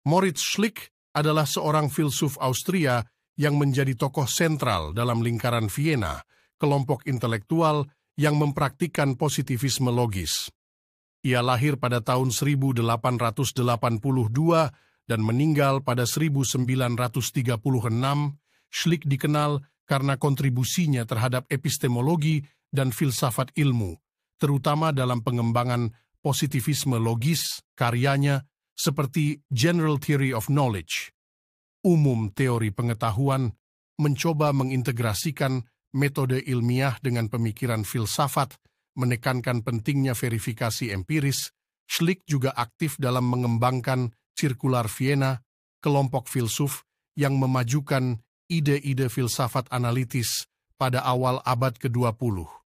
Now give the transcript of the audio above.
Moritz Schlick adalah seorang filsuf Austria yang menjadi tokoh sentral dalam lingkaran Vienna, kelompok intelektual yang mempraktikkan positivisme logis. Ia lahir pada tahun 1882 dan meninggal pada 1936. Schlick dikenal karena kontribusinya terhadap epistemologi dan filsafat ilmu, terutama dalam pengembangan positivisme logis, karyanya seperti General Theory of Knowledge. Umum teori pengetahuan mencoba mengintegrasikan metode ilmiah dengan pemikiran filsafat, menekankan pentingnya verifikasi empiris, Schlick juga aktif dalam mengembangkan Circular Vienna, kelompok filsuf yang memajukan ide-ide filsafat analitis pada awal abad ke-20.